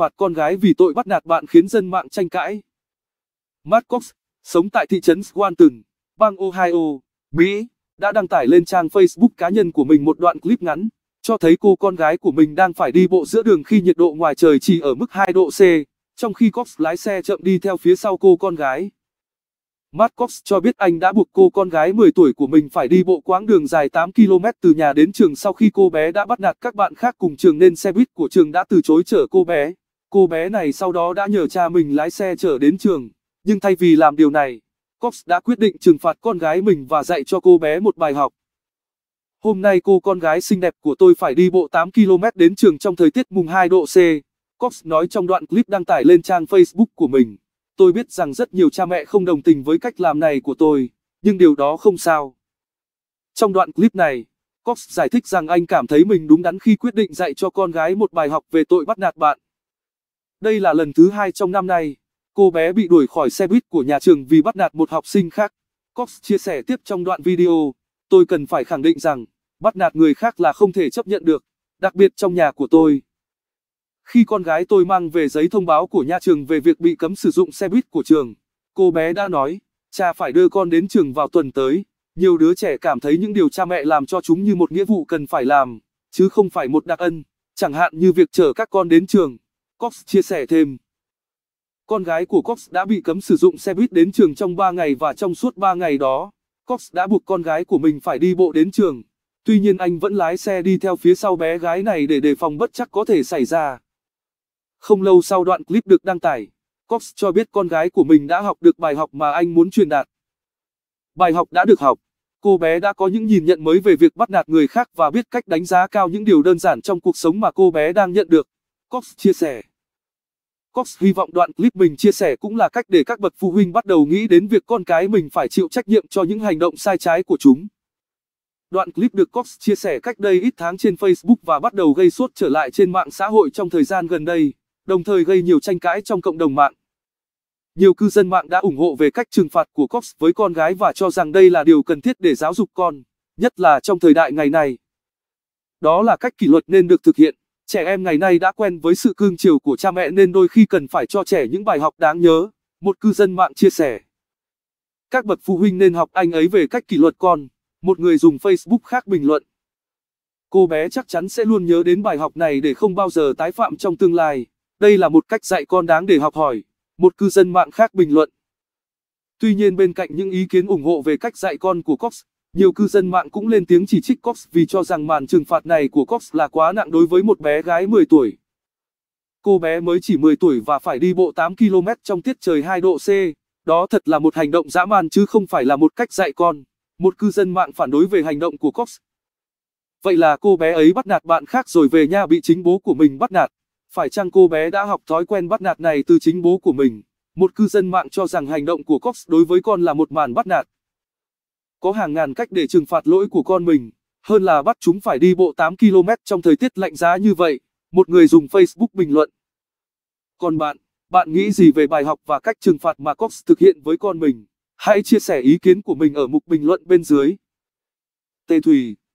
phạt con gái vì tội bắt nạt bạn khiến dân mạng tranh cãi. Matt Cox, sống tại thị trấn Swanton, bang Ohio, Mỹ, đã đăng tải lên trang Facebook cá nhân của mình một đoạn clip ngắn, cho thấy cô con gái của mình đang phải đi bộ giữa đường khi nhiệt độ ngoài trời chỉ ở mức 2 độ C, trong khi Cox lái xe chậm đi theo phía sau cô con gái. Matt Cox cho biết anh đã buộc cô con gái 10 tuổi của mình phải đi bộ quãng đường dài 8 km từ nhà đến trường sau khi cô bé đã bắt nạt các bạn khác cùng trường nên xe buýt của trường đã từ chối chở cô bé. Cô bé này sau đó đã nhờ cha mình lái xe trở đến trường, nhưng thay vì làm điều này, Cox đã quyết định trừng phạt con gái mình và dạy cho cô bé một bài học. Hôm nay cô con gái xinh đẹp của tôi phải đi bộ 8 km đến trường trong thời tiết mùng 2 độ C. Cox nói trong đoạn clip đăng tải lên trang Facebook của mình. Tôi biết rằng rất nhiều cha mẹ không đồng tình với cách làm này của tôi, nhưng điều đó không sao. Trong đoạn clip này, Cox giải thích rằng anh cảm thấy mình đúng đắn khi quyết định dạy cho con gái một bài học về tội bắt nạt bạn. Đây là lần thứ hai trong năm nay, cô bé bị đuổi khỏi xe buýt của nhà trường vì bắt nạt một học sinh khác. Cox chia sẻ tiếp trong đoạn video, tôi cần phải khẳng định rằng, bắt nạt người khác là không thể chấp nhận được, đặc biệt trong nhà của tôi. Khi con gái tôi mang về giấy thông báo của nhà trường về việc bị cấm sử dụng xe buýt của trường, cô bé đã nói, cha phải đưa con đến trường vào tuần tới. Nhiều đứa trẻ cảm thấy những điều cha mẹ làm cho chúng như một nghĩa vụ cần phải làm, chứ không phải một đặc ân, chẳng hạn như việc chở các con đến trường. Cox chia sẻ thêm. Con gái của Cox đã bị cấm sử dụng xe buýt đến trường trong 3 ngày và trong suốt 3 ngày đó, Cox đã buộc con gái của mình phải đi bộ đến trường. Tuy nhiên anh vẫn lái xe đi theo phía sau bé gái này để đề phòng bất chắc có thể xảy ra. Không lâu sau đoạn clip được đăng tải, Cox cho biết con gái của mình đã học được bài học mà anh muốn truyền đạt. Bài học đã được học, cô bé đã có những nhìn nhận mới về việc bắt nạt người khác và biết cách đánh giá cao những điều đơn giản trong cuộc sống mà cô bé đang nhận được. Cox chia sẻ. Cox hy vọng đoạn clip mình chia sẻ cũng là cách để các bậc phụ huynh bắt đầu nghĩ đến việc con cái mình phải chịu trách nhiệm cho những hành động sai trái của chúng. Đoạn clip được Cox chia sẻ cách đây ít tháng trên Facebook và bắt đầu gây sốt trở lại trên mạng xã hội trong thời gian gần đây, đồng thời gây nhiều tranh cãi trong cộng đồng mạng. Nhiều cư dân mạng đã ủng hộ về cách trừng phạt của Cox với con gái và cho rằng đây là điều cần thiết để giáo dục con, nhất là trong thời đại ngày nay. Đó là cách kỷ luật nên được thực hiện Trẻ em ngày nay đã quen với sự cương chiều của cha mẹ nên đôi khi cần phải cho trẻ những bài học đáng nhớ, một cư dân mạng chia sẻ. Các bậc phụ huynh nên học anh ấy về cách kỷ luật con, một người dùng Facebook khác bình luận. Cô bé chắc chắn sẽ luôn nhớ đến bài học này để không bao giờ tái phạm trong tương lai. Đây là một cách dạy con đáng để học hỏi, một cư dân mạng khác bình luận. Tuy nhiên bên cạnh những ý kiến ủng hộ về cách dạy con của Cox, nhiều cư dân mạng cũng lên tiếng chỉ trích Cox vì cho rằng màn trừng phạt này của Cox là quá nặng đối với một bé gái 10 tuổi. Cô bé mới chỉ 10 tuổi và phải đi bộ 8 km trong tiết trời 2 độ C, đó thật là một hành động dã man chứ không phải là một cách dạy con. Một cư dân mạng phản đối về hành động của Cox. Vậy là cô bé ấy bắt nạt bạn khác rồi về nhà bị chính bố của mình bắt nạt. Phải chăng cô bé đã học thói quen bắt nạt này từ chính bố của mình? Một cư dân mạng cho rằng hành động của Cox đối với con là một màn bắt nạt có hàng ngàn cách để trừng phạt lỗi của con mình, hơn là bắt chúng phải đi bộ 8 km trong thời tiết lạnh giá như vậy, một người dùng Facebook bình luận. Còn bạn, bạn nghĩ gì về bài học và cách trừng phạt mà Cox thực hiện với con mình? Hãy chia sẻ ý kiến của mình ở mục bình luận bên dưới. Tê Thủy.